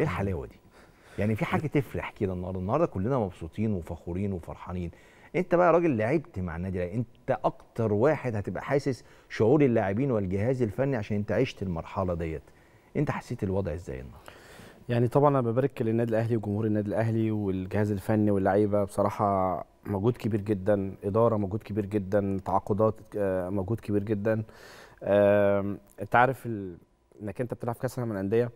ايه الحلاوه دي يعني في حاجه تفرح كده النهارده النهارده كلنا مبسوطين وفخورين وفرحانين انت بقى راجل لعبت مع النادي الاهلي انت اكتر واحد هتبقى حاسس شعور اللاعبين والجهاز الفني عشان انت عشت المرحله ديت انت حسيت الوضع ازاي النهارده يعني طبعا انا ببارك للنادي الاهلي وجمهور النادي الاهلي والجهاز الفني واللعيبه بصراحه مجهود كبير جدا اداره مجهود كبير جدا تعاقدات آه، مجهود كبير جدا انت عارف انك انت بتلعب كاس العالم للانديه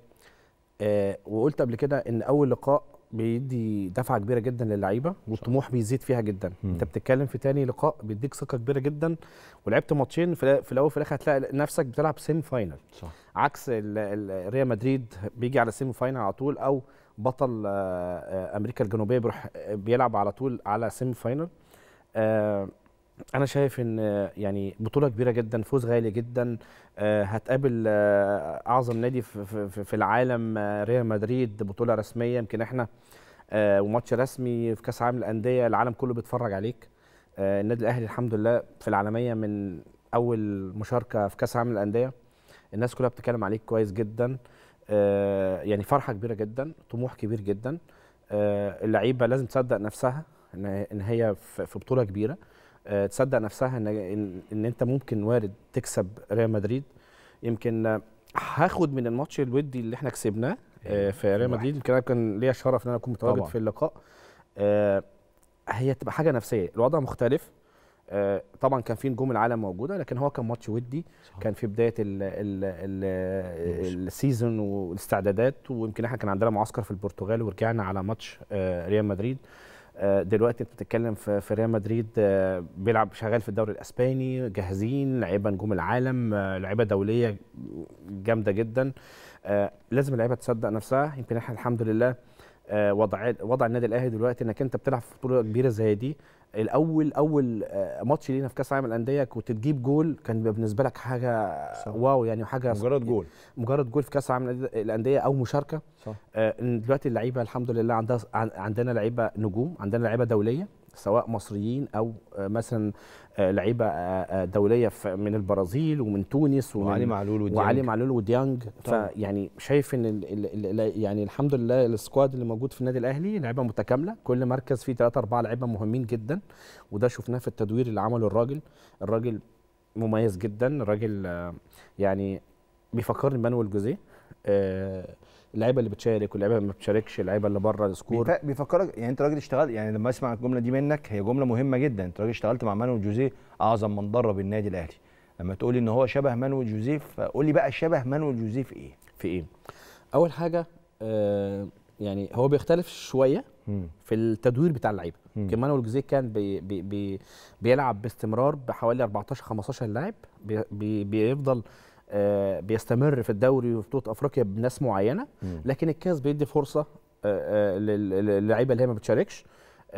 آه، وقلت قبل كده ان اول لقاء بيدي دفعه كبيره جدا للعيبه والطموح بيزيد فيها جدا مم. انت بتتكلم في تاني لقاء بيديك ثقه كبيره جدا ولعبت ماتشين في الاول وفي الاخر هتلاقي نفسك بتلعب سيمي فاينل صح. عكس ريال مدريد بيجي على سيمي فاينل على طول او بطل آه، آه، امريكا الجنوبيه بيروح بيلعب على طول على سيمي فاينل انا شايف ان يعني بطوله كبيره جدا فوز غالي جدا آه، هتقابل آه، اعظم نادي في العالم آه، ريال مدريد بطوله رسميه يمكن احنا وماتش رسمي في كاس عالم الانديه العالم كله بيتفرج عليك النادي الاهلي الحمد لله في العالميه من اول مشاركه في كاس عالم الانديه الناس كلها بتتكلم عليك كويس جدا يعني فرحه كبيره جدا طموح كبير جدا اللعيبه لازم تصدق نفسها ان هي في بطوله كبيره آه، تصدق نفسها ان ان انت ممكن وارد تكسب ريال مدريد يمكن هاخد من الماتش الودي اللي احنا كسبناه آه، إيه، في ريال مدريد يمكن انا كان ليا الشرف ان انا اكون متواجد في اللقاء آه، هي تبقى حاجه نفسيه الوضع مختلف طبعا كان في نجوم العالم موجوده لكن هو كان ماتش ودي كان في بدايه السيزون والاستعدادات ويمكن احنا كان عندنا معسكر في البرتغال ورجعنا على ماتش ريال مدريد آه، دلوقتي انت بتتكلم في في ريال مدريد آه، بيلعب شغال في الدوري الاسباني جاهزين لعيبه نجوم العالم آه، لعيبه دوليه جامده جدا لازم اللعيبه تصدق نفسها يمكن احنا الحمد لله آه، وضع وضع النادي الاهلي دلوقتي انك انت بتلعب في بطوله كبيره زي دي الاول اول آه، ماتش لينا في كاس العالم الانديه كنت تجيب جول كان بالنسبه لك حاجه صح. واو يعني حاجه مجرد جول مجرد جول في كاس العالم الانديه او مشاركه صح. آه، دلوقتي اللعيبه الحمد لله عندها عندنا لعيبه نجوم عندنا لعيبه دوليه سواء مصريين او آه، مثلا آه، لعيبه آه، دوليه من البرازيل ومن تونس ومن وعلي معلول وديانج وعلي معلول وديانج فيعني شايف ان يعني الحمد لله السكواد اللي موجود في النادي الاهلي لعيبه متكامله كل مركز فيه ثلاثه اربعه لعيبه مهمين جدا وده شفناه في التدوير اللي عمله الراجل الراجل مميز جدا الراجل يعني بيفكرني بمانويل جوزيه آه، اللعيبه اللي بتشارك واللعيبه اللي ما بتشاركش اللعيبه اللي بره السكور بيفكرك يعني انت راجل اشتغلت يعني لما اسمع الجمله دي منك هي جمله مهمه جدا انت راجل اشتغلت مع مانويل جوزيه اعظم من درب النادي الاهلي لما تقول لي ان هو شبه مانويل جوزيه فقول لي بقى شبه مانويل جوزيه في ايه في ايه اول حاجه آه يعني هو بيختلف شويه في التدوير بتاع اللعيبه يمكن مانويل جوزيه كان بي بي بي بيلعب باستمرار بحوالي 14 15 لاعب بي بي بيفضل آه، بيستمر في الدوري وفي بطوله افريقيا بناس معينه لكن الكاس بيدي فرصه آه، آه، للعيبه اللي هي ما بتشاركش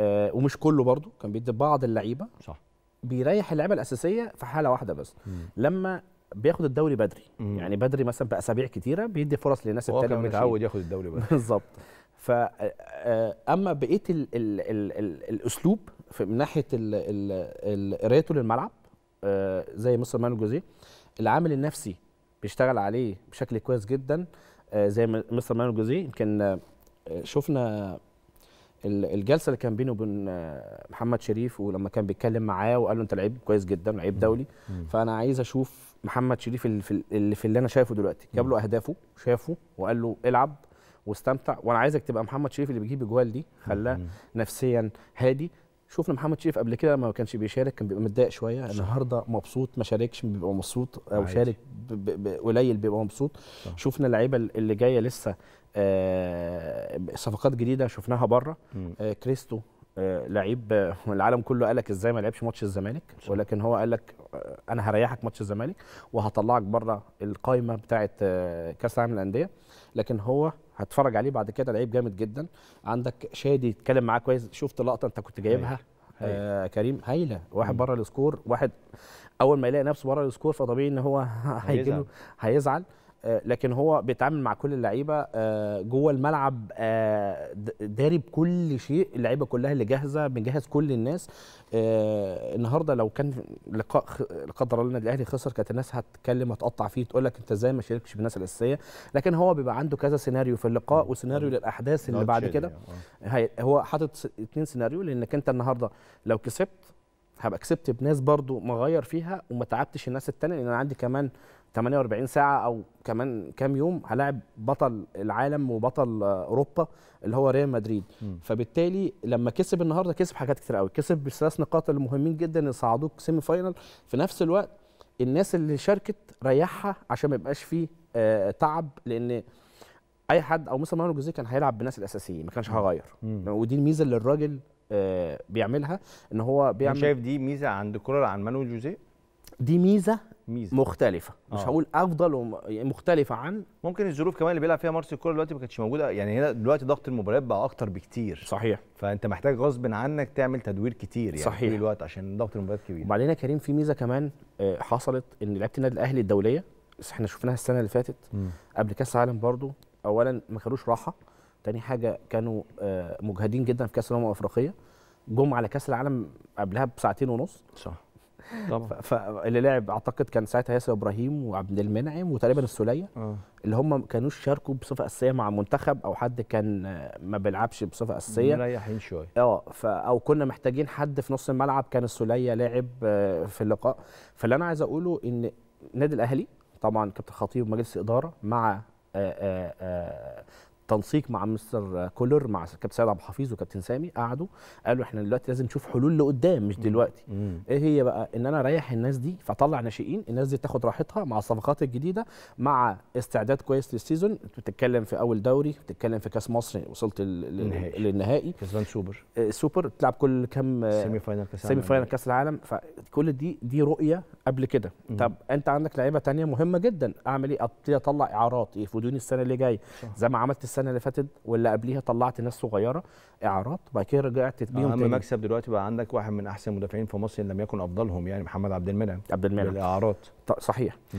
ومش كله برضو كان بيدي بعض اللعيبه صح بيريح اللعيبه الاساسيه في حاله واحده بس لما بياخد الدوري بدري يعني بدري مثلا باسابيع كتيره بيدي فرص للناس التانيه كان متعود ياخد الدوري بدري بالظبط ف اما بقيه الاسلوب من ناحيه قرايته للملعب زي مستر مانو جوزيه العامل النفسي بيشتغل عليه بشكل كويس جدا آه، زي مستر مانو جوزيه يمكن آه، شفنا الجلسه اللي كان بينه وبين آه، محمد شريف ولما كان بيتكلم معاه وقال له انت لعيب كويس جدا لعيب دولي فانا عايز اشوف محمد شريف اللي في اللي, في اللي انا شايفه دلوقتي جاب له اهدافه شافه وقال له العب واستمتع وانا عايزك تبقى محمد شريف اللي بيجيب اجوال دي خلاه نفسيا هادي شفنا محمد شريف قبل كده ما كانش بيشارك كان بيبقى متضايق شويه صح. النهارده مبسوط ما شاركش بيبقى مبسوط او عايز. شارك قليل بيبقى مبسوط صح. شفنا اللعيبه اللي جايه لسه آه صفقات جديده شفناها بره آه كريستو آه لعيب آه، العالم كله قالك ازاي ما لعبش ماتش الزمالك ولكن هو قالك آه، انا هريحك ماتش الزمالك وهطلعك بره القايمه بتاعه آه، كاس العالم للانديه لكن هو هتفرج عليه بعد كده لعيب جامد جدا عندك شادي يتكلم معاه كويس شفت لقطه انت كنت جايبها آه كريم هايله واحد بره السكور واحد اول ما يلاقي نفسه بره السكور فطبيعي ان هو هيجيله هيزعل آه، لكن هو بيتعامل مع كل اللعيبه آه، جوه الملعب آه، داري بكل شيء اللعيبه كلها اللي جاهزه بنجهز كل الناس النهارده لو كان لقاء لا قدر الله الاهلي خسر كانت الناس هتتكلم هتقطع فيه تقول لك انت ازاي ما شاركتش بالناس الاساسيه لكن هو بيبقى عنده كذا سيناريو في اللقاء وسيناريو للاحداث اللي بعد كده يعني، هو حاطط اثنين سيناريو لانك انت النهارده لو كسبت هبقى كسبت بناس برضو مغير فيها وما تعبتش الناس التانية لان انا عندي كمان 48 ساعه او كمان كام يوم هلاعب بطل العالم وبطل اوروبا اللي هو ريال مدريد م. فبالتالي لما كسب النهارده كسب حاجات كتير قوي كسب بالثلاث نقاط المهمين جدا اللي صعدوك سيمي فاينل في نفس الوقت الناس اللي شاركت ريحها عشان ما يبقاش فيه آه تعب لان اي حد او مثلا مانو جوزيه كان هيلعب بالناس الاساسيين ما كانش هيغير ودي الميزه اللي الراجل آه، بيعملها ان هو بيعمل شايف دي ميزه عند كولر عن مانويل جوزيه دي ميزه ميزه مختلفه آه. مش هقول افضل ومختلفه يعني عن ممكن الظروف كمان اللي بيلعب فيها مارسيل كولر دلوقتي ما كانتش موجوده يعني هنا دلوقتي ضغط المباريات بقى اكتر بكتير صحيح فانت محتاج غصب عنك تعمل تدوير كتير يعني صحيح طول الوقت عشان ضغط المباريات كبير وبعدين يا كريم في ميزه كمان آه، حصلت ان لعيبه النادي الاهلي الدوليه احنا شفناها السنه اللي فاتت م. قبل كاس العالم برضو اولا ما كانوش راحه تاني حاجه كانوا آه، مجهدين جدا في كاس الامم الافريقيه جم على كاس العالم قبلها بساعتين ونص صح طبعا فاللي لعب اعتقد كان ساعتها ياسر ابراهيم وعبد المنعم وتقريبا السوليه آه. اللي هم ما كانوش شاركوا بصفه اساسيه مع منتخب او حد كان آه، ما بيلعبش بصفه اساسيه مريحين شويه اه او كنا محتاجين حد في نص الملعب كان السوليه لاعب آه، في اللقاء فاللي انا عايز اقوله ان النادي الاهلي طبعا كابتن خطيب ومجلس اداره مع تنسيق مع مستر كولر مع كابتن سيد عبد الحفيظ وكابتن سامي قعدوا قالوا احنا دلوقتي لازم نشوف حلول لقدام مش دلوقتي مم. ايه هي بقى ان انا اريح الناس دي فاطلع ناشئين الناس دي تاخد راحتها مع الصفقات الجديده مع استعداد كويس للسيزون بتتكلم في اول دوري بتتكلم في كاس مصر وصلت للنهائي كسبان سوبر آه، سوبر بتلعب كل كام آه، سيمي فاينل كاس سيمي فاينل كاس العالم فكل دي دي رؤيه قبل كده طب انت عندك لعيبه ثانيه مهمه جدا اعمل ايه ابتدي اطلع اعارات يفيدوني السنه اللي جايه زي ما عملت السنه السنه اللي فاتت واللي قبليها طلعت ناس صغيره اعارات وبعد كده رجعت بيهم اهم مكسب دلوقتي بقى عندك واحد من احسن المدافعين في مصر ان لم يكن افضلهم يعني محمد عبد المنعم عبد المنعم الاعارات صحيح